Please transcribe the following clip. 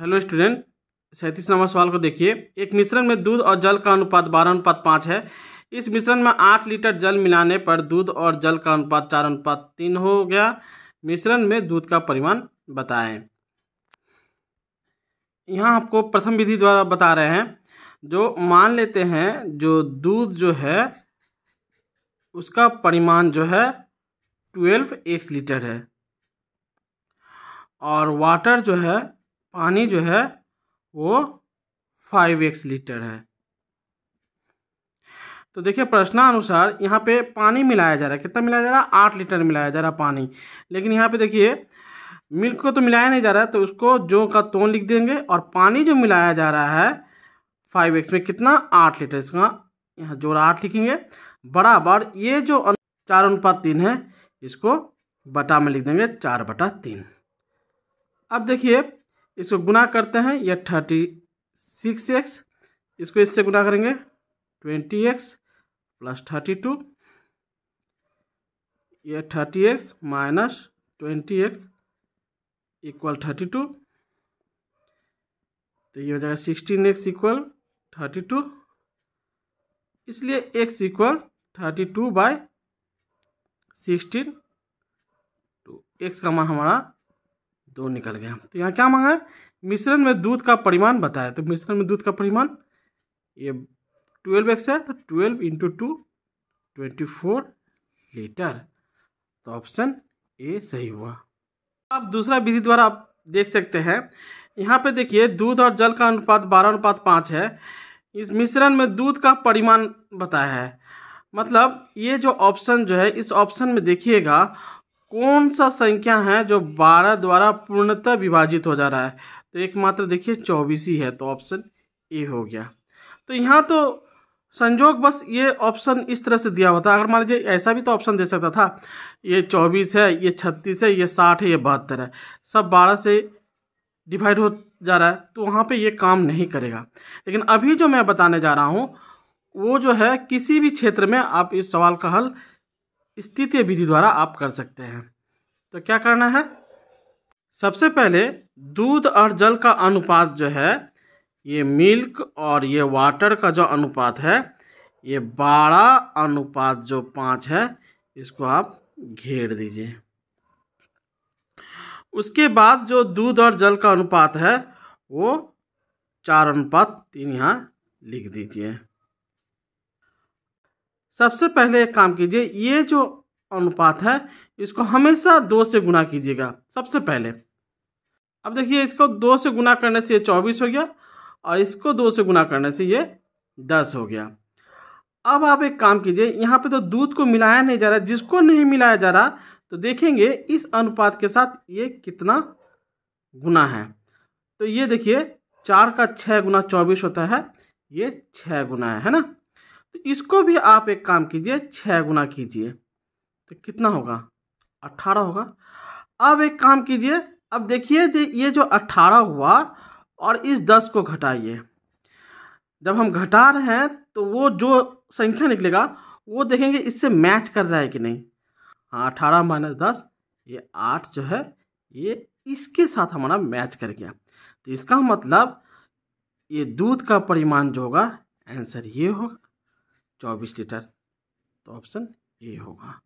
hello student सैंतीस number सवाल को देखिए एक मिश्रण में दूध और जल का अनुपात बारह अनुपात पाँच है इस मिश्रण में आठ लीटर जल मिलाने पर दूध और जल का अनुपात चार अनुपात तीन हो गया मिश्रण में दूध का परिमाण बताएं यहाँ आपको प्रथम विधि द्वारा बता रहे हैं जो मान लेते हैं जो दूध जो है उसका परिमाण जो है ट्वेल्व एक्स लीटर है और वाटर जो है पानी जो है वो फाइव एक्स लीटर है तो देखिए प्रश्नानुसार यहाँ पे पानी मिलाया जा रहा है कितना मिलाया जा रहा है आठ लीटर मिलाया जा रहा है पानी लेकिन यहाँ पे देखिए मिल्क को तो मिलाया नहीं जा रहा है तो उसको जो का तोन लिख देंगे और पानी जो मिलाया जा रहा है फाइव एक्स में कितना आठ लीटर इसका यहाँ जोड़ आठ लिखेंगे बराबर ये जो चार अनुपात तीन है इसको बटा में लिख देंगे चार बटा तीन अब देखिए इसको गुना करते हैं यह थर्टी सिक्स एक्स इसको इससे गुना करेंगे twenty x plus thirty two यह thirty x minus twenty x equal thirty two तो ये हो जाएगा sixteen x equal thirty two इसलिए x equal thirty two by sixteen तो एक्स का मान हमारा दो निकल गया तो यहाँ क्या मांगा है मिश्रण में दूध का परिमाण बताया तो मिश्रण में दूध का परिमाण ये ट्वेल्व एक्स है तो twelve into two twenty four litre तो ऑप्शन ए सही हुआ अब दूसरा विधि द्वारा आप देख सकते हैं यहाँ पे देखिए दूध और जल का अनुपात बारह अनुपात पाँच है इस मिश्रण में दूध का परिमाण बताया है मतलब ये जो ऑप्शन जो है इस ऑप्शन में देखिएगा कौन सा संख्या है जो बारह द्वारा पूर्णतः विभाजित हो जा रहा है तो एकमात्र देखिए चौबीस ही है तो ऑप्शन ए हो गया तो यहाँ तो संजोग बस ये ऑप्शन इस तरह से दिया होता अगर मान लीजिए ऐसा भी तो ऑप्शन दे सकता था ये चौबीस है ये छत्तीस है ये साठ है ये बहत्तर है सब बारह से डिवाइड हो जा रहा है तो वहाँ पे ये काम नहीं करेगा लेकिन अभी जो मैं बताने जा रहा हूँ वो जो है किसी भी क्षेत्र में आप इस सवाल का हल स्थितीय विधि द्वारा आप कर सकते हैं तो क्या करना है सबसे पहले दूध और जल का अनुपात जो है ये मिल्क और ये वाटर का जो अनुपात है ये बारह अनुपात जो पाँच है इसको आप घेर दीजिए उसके बाद जो दूध और जल का अनुपात है वो चार अनुपात तीन यहाँ लिख दीजिए सबसे पहले एक काम कीजिए ये जो अनुपात है इसको हमेशा दो से गुना कीजिएगा सबसे पहले अब देखिए इसको दो से गुना करने से ये चौबीस हो गया और इसको दो से गुना करने से ये दस हो गया अब आप एक काम कीजिए यहाँ पे तो दूध को मिलाया नहीं जा रहा जिसको नहीं मिलाया जा रहा तो देखेंगे इस अनुपात के साथ ये कितना गुना है तो ये देखिए चार का छः गुना चौबीस होता है ये छः गुना है है ना तो इसको भी आप एक काम कीजिए छः गुना कीजिए तो कितना होगा अट्ठारह होगा अब एक काम कीजिए अब देखिए ये जो अट्ठारह हुआ और इस दस को घटाइए जब हम घटा रहे हैं तो वो जो संख्या निकलेगा वो देखेंगे इससे मैच कर रहा है कि नहीं हाँ अठारह माइनस दस ये आठ जो है ये इसके साथ हमारा मैच कर गया तो इसका मतलब ये दूध का परिमाण जो होगा आंसर ये होगा चौबीस लीटर तो ऑप्शन ए होगा